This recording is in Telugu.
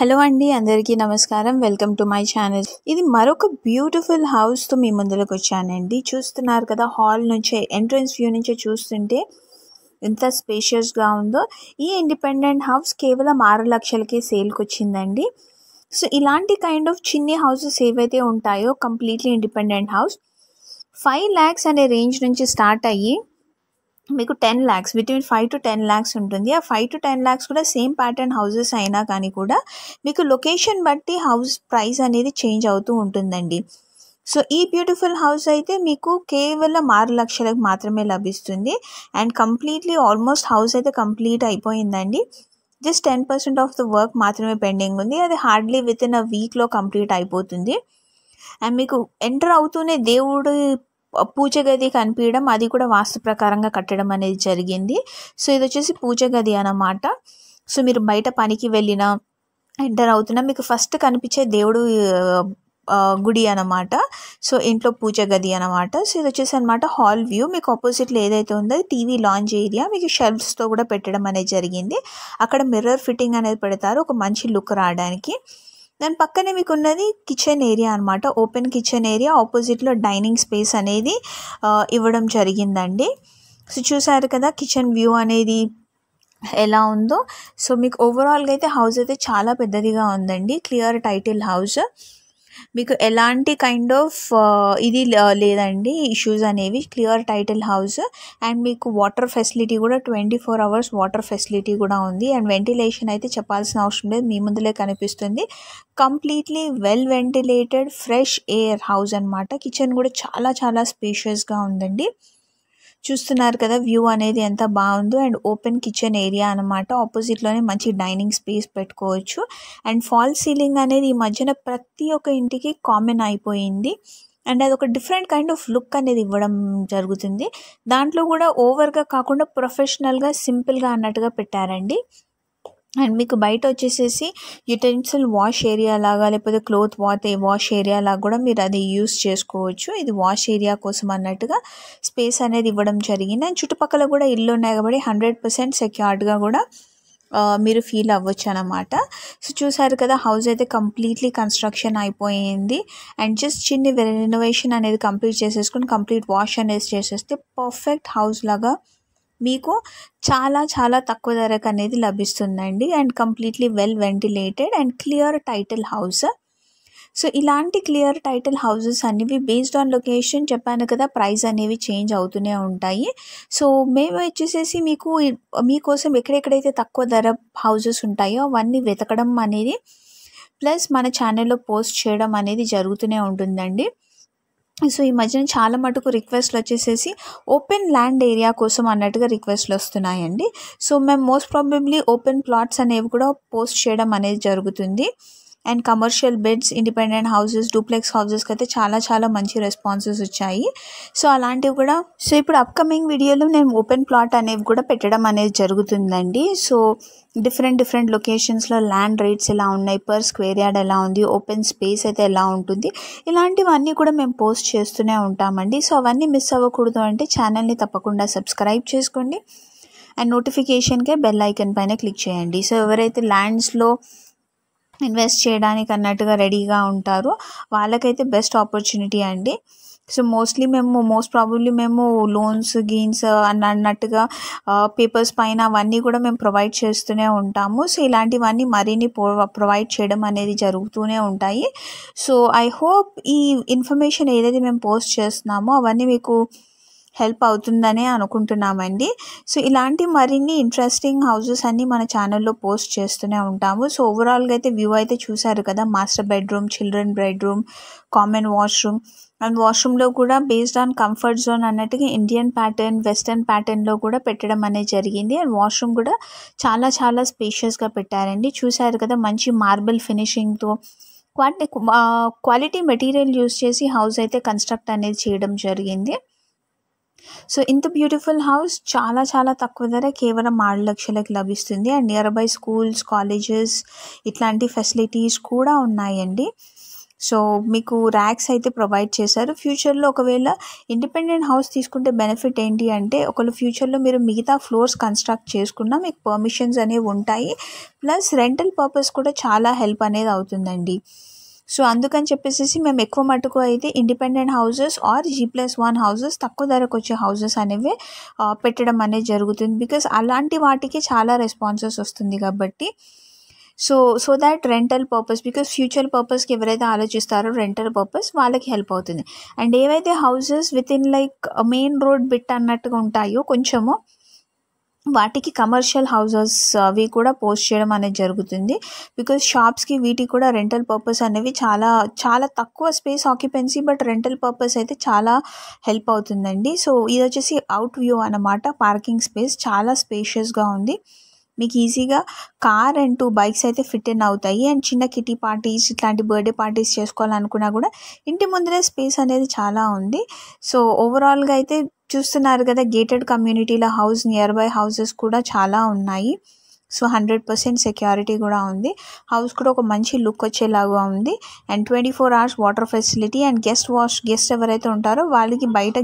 హలో అండి అందరికీ నమస్కారం వెల్కమ్ టు మై ఛానల్ ఇది మరొక బ్యూటిఫుల్ హౌస్తో మీ ముందులోకి వచ్చానండి చూస్తున్నారు కదా హాల్ నుంచే ఎంట్రన్స్ వ్యూ నుంచే చూస్తుంటే ఎంత స్పేషియస్గా ఉందో ఈ ఇండిపెండెంట్ హౌస్ కేవలం ఆరు లక్షలకే సేల్కి వచ్చిందండి సో ఇలాంటి కైండ్ ఆఫ్ చిన్ని హౌసెస్ ఏవైతే ఉంటాయో completely independent house five lakhs అనే రేంజ్ నుంచి స్టార్ట్ అయ్యి మీకు ten lakhs between five to ten lakhs ఉంటుంది ఆ ఫైవ్ టు టెన్ ల్యాక్స్ కూడా సేమ్ ప్యాటర్న్ హౌసెస్ అయినా కానీ కూడా మీకు లొకేషన్ బట్టి హౌస్ ప్రైస్ అనేది చేంజ్ అవుతూ ఉంటుందండి సో ఈ బ్యూటిఫుల్ హౌస్ అయితే మీకు కేవలం ఆరు లక్షలకు మాత్రమే లభిస్తుంది అండ్ కంప్లీట్లీ ఆల్మోస్ట్ హౌస్ అయితే కంప్లీట్ అయిపోయిందండి just ten percent of the work మాత్రమే పెండింగ్ ఉంది అది హార్డ్లీ విత్ ఇన్ అ వీక్లో కంప్లీట్ అయిపోతుంది అండ్ మీకు ఎంటర్ అవుతూనే దేవుడు పూజ గది కనిపించడం అది కూడా వాస్తు ప్రకారంగా కట్టడం అనేది జరిగింది సో ఇది వచ్చేసి పూజ గది అన్నమాట సో మీరు బయట పనికి వెళ్ళిన ఎంటర్ అవుతున్నా మీకు ఫస్ట్ కనిపించే దేవుడు గుడి అనమాట సో ఇంట్లో పూజ గది అనమాట సో ఇది వచ్చేసి అనమాట హాల్ వ్యూ మీకు ఆపోజిట్లో ఏదైతే ఉందో టీవీ లాంచ్ ఏరియా మీకు షెల్ఫ్స్తో కూడా పెట్టడం అనేది జరిగింది అక్కడ మిర్రర్ ఫిట్టింగ్ అనేది పెడతారు ఒక మంచి లుక్ రావడానికి దాని పక్కనే మీకు ఉన్నది కిచెన్ ఏరియా అనమాట ఓపెన్ కిచెన్ ఏరియా ఆపోజిట్లో డైనింగ్ స్పేస్ అనేది ఇవ్వడం జరిగిందండి సో చూసారు కదా కిచెన్ వ్యూ అనేది ఎలా ఉందో సో మీకు ఓవరాల్గా అయితే హౌస్ అయితే చాలా పెద్దదిగా ఉందండి క్లియర్ టైటిల్ హౌస్ మీకు ఎలాంటి కైండ్ ఆఫ్ ఇది లేదండి ఇష్యూస్ అనేవి క్లియర్ టైటిల్ హౌస్ అండ్ మీకు వాటర్ ఫెసిలిటీ కూడా twenty four hours water facility కూడా ఉంది అండ్ వెంటిలేషన్ అయితే చెప్పాల్సిన అవసరం లేదు మీ ముందులే కనిపిస్తుంది completely well ventilated fresh air house అనమాట కిచెన్ కూడా చాలా చాలా స్పేషియస్గా ఉందండి చూస్తున్నారు కదా వ్యూ అనేది ఎంత బాగుందో అండ్ ఓపెన్ కిచెన్ ఏరియా అనమాట ఆపోజిట్లోనే మంచి డైనింగ్ స్పేస్ పెట్టుకోవచ్చు అండ్ ఫాల్ సీలింగ్ అనేది ఈ మధ్యన ప్రతి ఒక్క ఇంటికి కామన్ అయిపోయింది అండ్ అది ఒక డిఫరెంట్ కైండ్ ఆఫ్ లుక్ అనేది ఇవ్వడం జరుగుతుంది దాంట్లో కూడా ఓవర్గా కాకుండా ప్రొఫెషనల్గా సింపుల్గా అన్నట్టుగా పెట్టారండి అండ్ మీకు బయట వచ్చేసేసి యుటెన్సిల్ వాష్ ఏరియా లాగా లేకపోతే క్లోత్ వాత్ వాష్ ఏరియా లాగా కూడా మీరు అది యూస్ చేసుకోవచ్చు ఇది వాష్ ఏరియా కోసం అన్నట్టుగా స్పేస్ అనేది ఇవ్వడం జరిగింది అండ్ చుట్టుపక్కల కూడా ఇల్లు ఉన్నాయి కాబట్టి హండ్రెడ్ పర్సెంట్ సెక్యూర్డ్గా కూడా మీరు ఫీల్ అవ్వచ్చు అనమాట సో చూసారు కదా హౌస్ అయితే కంప్లీట్లీ కన్స్ట్రక్షన్ అయిపోయింది అండ్ జస్ట్ చిన్ని రెనోవేషన్ అనేది కంప్లీట్ చేసేసుకుని కంప్లీట్ వాష్ అనేది చేసేస్తే పర్ఫెక్ట్ హౌస్ లాగా మీకు చాలా చాలా తక్కువ ధరకు అనేది లభిస్తుందండి and completely well ventilated and clear title house so ఇలాంటి క్లియర్ టైటిల్ హౌజెస్ అనేవి బేస్డ్ ఆన్ లొకేషన్ చెప్పాను కదా ప్రైస్ అనేవి చేంజ్ అవుతూనే ఉంటాయి సో మేము వచ్చేసేసి మీకు మీకోసం ఎక్కడెక్కడైతే తక్కువ ధర హౌజెస్ ఉంటాయో అవన్నీ వెతకడం అనేది ప్లస్ మన ఛానల్లో పోస్ట్ చేయడం అనేది జరుగుతూనే ఉంటుందండి సో ఈ మధ్యన చాలా మటుకు రిక్వెస్ట్లు వచ్చేసేసి ఓపెన్ ల్యాండ్ ఏరియా కోసం అన్నట్టుగా రిక్వెస్ట్లు వస్తున్నాయండి సో మేము మోస్ట్ ప్రాబబ్లీ ఓపెన్ ప్లాట్స్ అనేవి కూడా పోస్ట్ చేయడం అనేది జరుగుతుంది and commercial beds independent houses duplex హౌసెస్కి అయితే చాలా చాలా మంచి రెస్పాన్సెస్ వచ్చాయి సో అలాంటివి కూడా సో ఇప్పుడు అప్కమింగ్ వీడియోలో నేను ఓపెన్ ప్లాట్ అనేవి కూడా పెట్టడం అనేది జరుగుతుందండి సో డిఫరెంట్ డిఫరెంట్ లొకేషన్స్లో ల్యాండ్ రేట్స్ ఎలా ఉన్నాయి పర్ స్క్వేర్ యార్డ్ ఎలా ఉంది ఓపెన్ స్పేస్ అయితే ఎలా ఉంటుంది ఇలాంటివన్నీ కూడా మేము పోస్ట్ చేస్తూనే ఉంటామండి సో అవన్నీ మిస్ అవ్వకూడదు అంటే ఛానల్ని తప్పకుండా సబ్స్క్రైబ్ చేసుకోండి అండ్ నోటిఫికేషన్కే బెల్ ఐకన్ పైన క్లిక్ చేయండి సో ఎవరైతే ల్యాండ్స్లో ఇన్వెస్ట్ చేయడానికి అన్నట్టుగా రెడీగా ఉంటారు వాళ్ళకైతే బెస్ట్ ఆపర్చునిటీ అండి సో మోస్ట్లీ మేము మోస్ట్ ప్రాబుల్లీ మేము లోన్స్ గీన్స్ అన్న అన్నట్టుగా పేపర్స్ పైన అవన్నీ కూడా మేము ప్రొవైడ్ చేస్తూనే ఉంటాము సో ఇలాంటివన్నీ మరిన్ని ప్రొవైడ్ చేయడం అనేది జరుగుతూనే ఉంటాయి సో ఐ హోప్ ఈ ఇన్ఫర్మేషన్ ఏదైతే మేము పోస్ట్ చేస్తున్నామో అవన్నీ మీకు హెల్ప్ అవుతుందనే అనుకుంటున్నామండి సో ఇలాంటి మరిన్ని ఇంట్రెస్టింగ్ హౌజెస్ అన్నీ మన ఛానల్లో పోస్ట్ చేస్తూనే ఉంటాము సో ఓవరాల్గా అయితే వ్యూ అయితే చూసారు కదా master bedroom children bedroom common washroom and వాష్రూమ్లో కూడా బేస్డ్ ఆన్ కంఫర్ట్ జోన్ అన్నట్టుగా ఇండియన్ ప్యాటర్న్ వెస్టర్న్ ప్యాటర్న్లో కూడా పెట్టడం అనేది జరిగింది అండ్ వాష్రూమ్ కూడా చాలా చాలా స్పేషియస్గా పెట్టారండి చూశారు కదా మంచి మార్బుల్ ఫినిషింగ్తో క్వాలిటీ క్వాలిటీ మెటీరియల్ యూస్ చేసి హౌస్ అయితే కన్స్ట్రక్ట్ అనేది చేయడం జరిగింది సో ఇంత బ్యూటిఫుల్ హౌస్ చాలా చాలా తక్కువ ధర కేవలం ఆరు లక్షలకు లభిస్తుంది and nearby schools colleges ఇట్లాంటి ఫెసిలిటీస్ కూడా ఉన్నాయండి సో మీకు ర్యాక్స్ అయితే ప్రొవైడ్ చేశారు ఫ్యూచర్లో ఒకవేళ ఇండిపెండెంట్ హౌస్ తీసుకుంటే బెనిఫిట్ ఏంటి అంటే ఒకవేళ ఫ్యూచర్లో మీరు మిగతా ఫ్లోర్స్ కన్స్ట్రక్ట్ చేసుకున్నా మీకు పర్మిషన్స్ అనేవి ఉంటాయి ప్లస్ రెంటల్ పర్పస్ కూడా చాలా హెల్ప్ అనేది అవుతుందండి సో అందుకని చెప్పేసి మేము ఎక్కువ మటుకు అయితే independent houses or G plus one houses తక్కువ ధరకు వచ్చే హౌజెస్ అనేవి పెట్టడం అనేది జరుగుతుంది బికాస్ అలాంటి వాటికి చాలా రెస్పాన్సెస్ వస్తుంది కాబట్టి so so that rental purpose because future పర్పస్కి ఎవరైతే ఆలోచిస్తారో రెంటల్ పర్పస్ వాళ్ళకి హెల్ప్ అవుతుంది అండ్ ఏవైతే houses with in like main road bit అన్నట్టుగా ఉంటాయో కొంచెము వాటికి కమర్షియల్ హౌజెస్ అవి కూడా పోస్ట్ చేయడం అనేది జరుగుతుంది బికాజ్ షాప్స్కి వీటికి కూడా రెంటల్ పర్పస్ అనేవి చాలా చాలా తక్కువ space occupancy but rental purpose అయితే చాలా హెల్ప్ అవుతుందండి సో ఇది వచ్చేసి అవుట్ వ్యూ అనమాట పార్కింగ్ స్పేస్ చాలా స్పేషియస్గా ఉంది మీకు ఈజీగా కార్ అండ్ టూ బైక్స్ అయితే ఫిట్ ఇన్ అవుతాయి అండ్ చిన్న కిటీ పార్టీస్ ఇట్లాంటి బర్త్డే పార్టీస్ చేసుకోవాలనుకున్నా కూడా ఇంటి ముందరే స్పేస్ అనేది చాలా ఉంది సో ఓవరాల్గా అయితే చూస్తున్నారు కదా గేటెడ్ కమ్యూనిటీల హౌస్ నియర్ బై హౌసెస్ కూడా చాలా ఉన్నాయి సో హండ్రెడ్ పర్సెంట్ సెక్యూరిటీ కూడా ఉంది హౌస్ కూడా ఒక మంచి లుక్ వచ్చేలాగా ఉంది and twenty four hours water facility and guest wash guest ఎవరైతే ఉంటారో వాళ్ళకి బయట